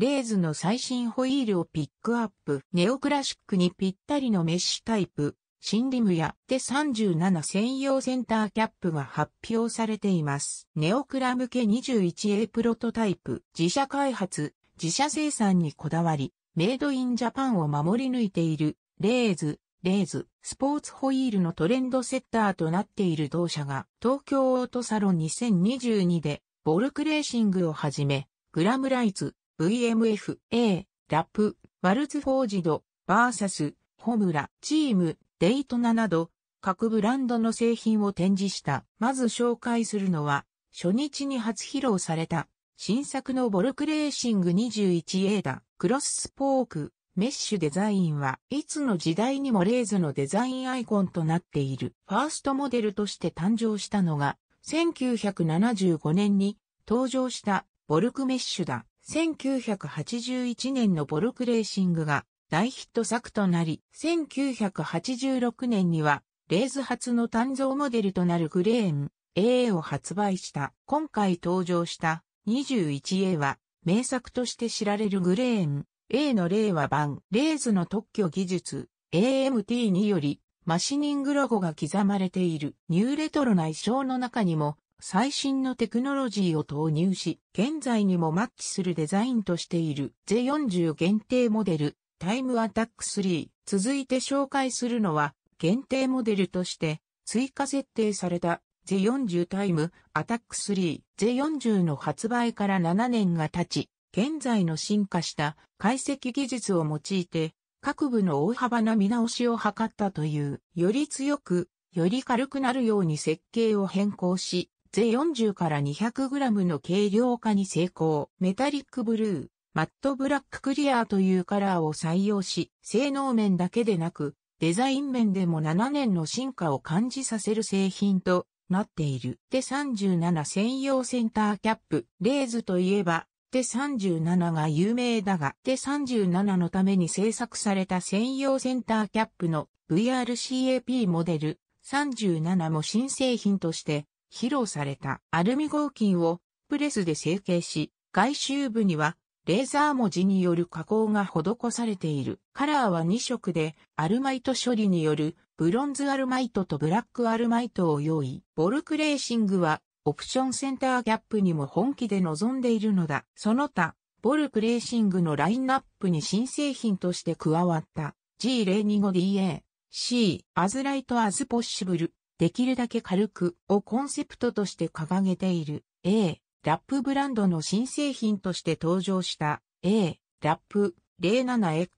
レーズの最新ホイールをピックアップ、ネオクラシックにぴったりのメッシュタイプ、シンリムやで37専用センターキャップが発表されています。ネオクラ向け 21A プロトタイプ、自社開発、自社生産にこだわり、メイドインジャパンを守り抜いている、レーズ、レーズ、スポーツホイールのトレンドセッターとなっている同社が、東京オートサロン2022で、ボルクレーシングをはじめ、グラムライズ、VMF、A、ラップ、ワルツフォージド、バーサス、ホムラ、チーム、デイトナなど、各ブランドの製品を展示した。まず紹介するのは、初日に初披露された、新作のボルクレーシング 21A だ。クロススポーク、メッシュデザインはいつの時代にもレーズのデザインアイコンとなっている。ファーストモデルとして誕生したのが、1975年に登場したボルクメッシュだ。1981年のボルクレーシングが大ヒット作となり、1986年には、レーズ初の単造モデルとなるグレーン AA を発売した。今回登場した 21A は、名作として知られるグレーン A の令和版、レーズの特許技術 AMT により、マシニングロゴが刻まれているニューレトロな衣装の中にも最新のテクノロジーを投入し、現在にもマッチするデザインとしている Z40 限定モデル、タイムアタック3。続いて紹介するのは、限定モデルとして、追加設定された Z40 タイムアタック3。Z40 の発売から7年が経ち、現在の進化した解析技術を用いて、各部の大幅な見直しを図ったという、より強く、より軽くなるように設計を変更し、税40から 200g の軽量化に成功。メタリックブルー、マットブラッククリアーというカラーを採用し、性能面だけでなく、デザイン面でも7年の進化を感じさせる製品となっている。手37専用センターキャップ。レーズといえば、手37が有名だが、手37のために製作された専用センターキャップの VRCAP モデル37も新製品として披露されたアルミ合金をプレスで成形し、外周部にはレーザー文字による加工が施されている。カラーは2色で、アルマイト処理によるブロンズアルマイトとブラックアルマイトを用意。ボルクレーシングは、オプションセンターギャップにも本気で臨んでいるのだ。その他、ボルクレーシングのラインナップに新製品として加わった G025DA、C、アズライトアズポッシブル、できるだけ軽くをコンセプトとして掲げている A ラップブランドの新製品として登場した A ラップ 07X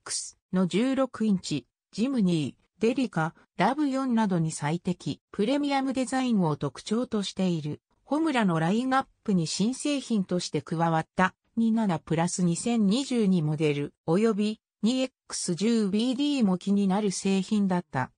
の16インチジムニーデリカラブ4などに最適プレミアムデザインを特徴としているホムラのラインナップに新製品として加わった27プラス2022モデル及び 2X10BD も気になる製品だった。